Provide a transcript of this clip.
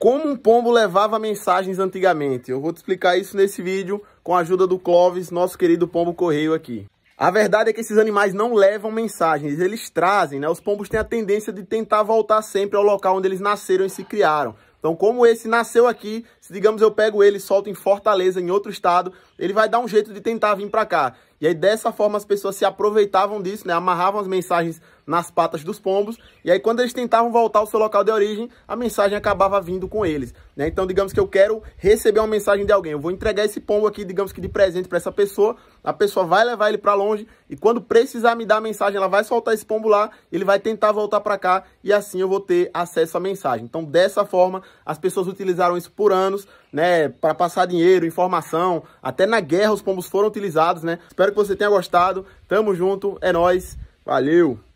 como um pombo levava mensagens antigamente. Eu vou te explicar isso nesse vídeo com a ajuda do Clóvis, nosso querido pombo correio aqui. A verdade é que esses animais não levam mensagens, eles trazem, né? Os pombos têm a tendência de tentar voltar sempre ao local onde eles nasceram e se criaram. Então, como esse nasceu aqui, se digamos eu pego ele e solto em Fortaleza, em outro estado, ele vai dar um jeito de tentar vir para cá. E aí, dessa forma, as pessoas se aproveitavam disso, né? Amarravam as mensagens nas patas dos pombos. E aí, quando eles tentavam voltar ao seu local de origem, a mensagem acabava vindo com eles, né? Então, digamos que eu quero receber uma mensagem de alguém. Eu vou entregar esse pombo aqui, digamos que de presente para essa pessoa. A pessoa vai levar ele para longe e quando precisar me dar a mensagem, ela vai soltar esse pombo lá, ele vai tentar voltar para cá e assim eu vou ter acesso à mensagem. Então, dessa forma, as pessoas utilizaram isso por anos, né, para passar dinheiro, informação, até na guerra os pombos foram utilizados, né? Espero que você tenha gostado. Tamo junto, é nós. Valeu.